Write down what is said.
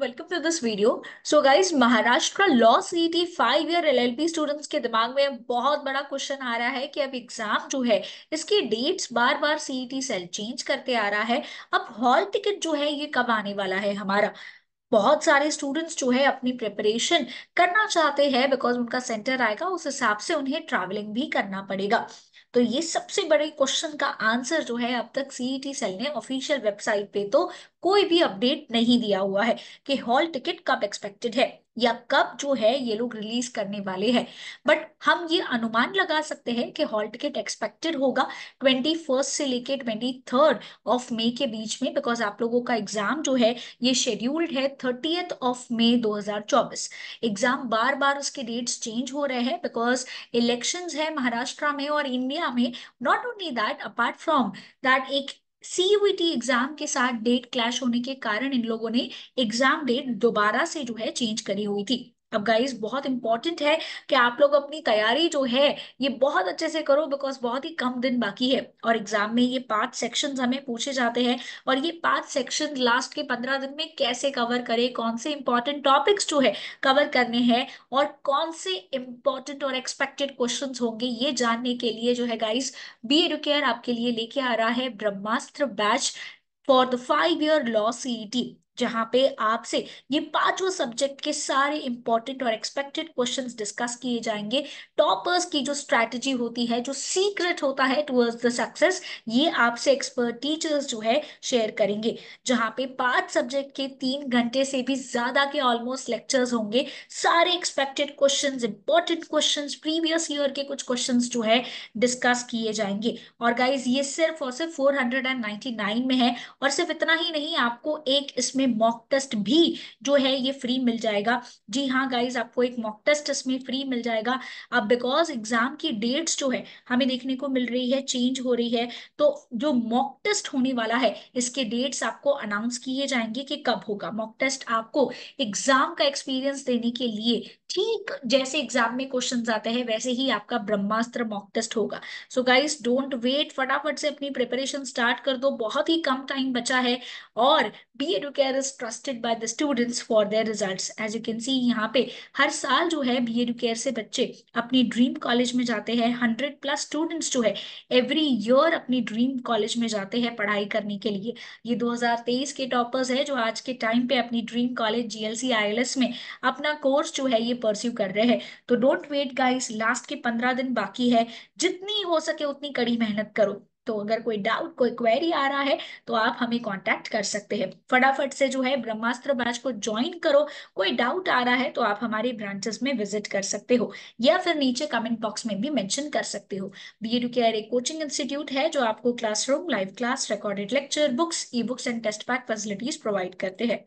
welcome to this video so guys Maharashtra law CET five year LLB students के दिमाग में बहुत बड़ा क्वेश्चन आ रहा है कि अब एग्जाम जो है इसकी डेट्स बार बार सीईटी सेल चेंज करते आ रहा है अब हॉल टिकट जो है ये कब आने वाला है हमारा बहुत सारे स्टूडेंट्स जो है अपनी प्रिपरेशन करना चाहते हैं बिकॉज उनका सेंटर आएगा उस हिसाब से उन्हें ट्रैवलिंग भी करना पड़ेगा तो ये सबसे बड़े क्वेश्चन का आंसर जो है अब तक सीईटी सेल e ने ऑफिशियल वेबसाइट पे तो कोई भी अपडेट नहीं दिया हुआ है कि हॉल टिकट कब एक्सपेक्टेड है या कब जो है ये लोग रिलीज करने वाले हैं बट हम ये अनुमान लगा सकते हैं कि हॉल टिकट एक्सपेक्टेड होगा ट्वेंटी फर्स्ट से लेके ट्वेंटी थर्ड ऑफ मे के बीच में बिकॉज आप लोगों का एग्जाम जो है ये शेड्यूल्ड है थर्टीएथ ऑफ मे 2024 एग्जाम बार बार उसके डेट्स चेंज हो रहे हैं बिकॉज इलेक्शंस है महाराष्ट्र में और इंडिया में not only that apart from that एक सीयूईटी एग्जाम e के साथ डेट क्लैश होने के कारण इन लोगों ने एग्जाम डेट दोबारा से जो है चेंज करी हुई थी अब गाइस बहुत इंपॉर्टेंट है कि आप लोग अपनी तैयारी जो है ये बहुत अच्छे से करो बिकॉज बहुत ही कम दिन बाकी है और एग्जाम में ये पांच सेक्शन हमें पूछे जाते हैं और ये पांच सेक्शन लास्ट के पंद्रह दिन में कैसे कवर करें कौन से इंपॉर्टेंट टॉपिक्स जो है कवर करने हैं और कौन से इंपॉर्टेंट और एक्सपेक्टेड क्वेश्चन होंगे ये जानने के लिए जो है गाइस बी एडुकेयर आपके लिए लेके आ रहा है Brahmastra batch for the five year law CET जहां पे आपसे ये पांचों सब्जेक्ट के सारे इंपॉर्टेंट और एक्सपेक्टेड क्वेश्चंस डिस्कस किए जाएंगे टॉपर्स की जो स्ट्रेटजी होती है जो सीक्रेट होता है टुवर्ड्स द सक्सेस ये आपसे एक्सपर्ट टीचर्स जो है शेयर करेंगे जहां पे पांच सब्जेक्ट के तीन घंटे से भी ज्यादा के ऑलमोस्ट लेक्चर्स होंगे सारे expected question important question previous year के कुछ क्वेश्चन जो है डिस्कस किए जाएंगे और गाइज ये सिर्फ और सिर्फ फोर में है और सिर्फ इतना ही नहीं आपको एक इसमें हमें मॉक टेस्ट भी जो है ये फ्री मिल जाएगा जी हाँ गाइज आपको एक मॉक टेस्ट इसमें फ्री मिल जाएगा अब बिकॉज एग्जाम की डेट्स जो है हमें देखने को मिल रही है चेंज हो रही है तो जो मॉक टेस्ट होने वाला है इसके डेट्स आपको अनाउंस किए जाएंगे कि कब होगा मॉक टेस्ट आपको एग्जाम का एक्सपीरियंस देने के लिए ठीक जैसे एग्जाम में क्वेश्चन आते हैं वैसे ही आपका ब्रह्मास्त्र मॉक टेस्ट होगा सो गाइज डोंट वेट फटाफट से अपनी प्रिपरेशन स्टार्ट कर दो बहुत ही कम टाइम बचा है और B Educare is trusted by the students for their results as you can see यहाँ पे हर साल जो है बी केयर से बच्चे अपनी ड्रीम कॉलेज में जाते हैं हंड्रेड प्लस स्टूडेंट्स जो है एवरी ईयर अपनी ड्रीम कॉलेज में जाते हैं पढ़ाई करने के लिए ये 2023 के टॉपर्स है जो आज के टाइम पे अपनी ड्रीम कॉलेज जीएलसी आईएलएस में अपना कोर्स जो है ये परस्यू कर रहे हैं तो डोंट वेट गाइस लास्ट के पंद्रह दिन बाकी है जितनी हो सके उतनी कड़ी मेहनत करो तो अगर कोई डाउट कोई क्वेरी आ रहा है तो आप हमें कांटेक्ट कर सकते हैं फटाफट से जो है ब्रह्मास्त्र ब्रांच को ज्वाइन करो कोई डाउट आ रहा है तो आप हमारी ब्रांचेस में विजिट कर सकते हो या फिर नीचे कमेंट बॉक्स में भी मेंशन कर सकते हो बी एडू केयर एक कोचिंग इंस्टीट्यूट है जो आपको classroom live class recorded lecture books e books and test pack facilities provide करते हैं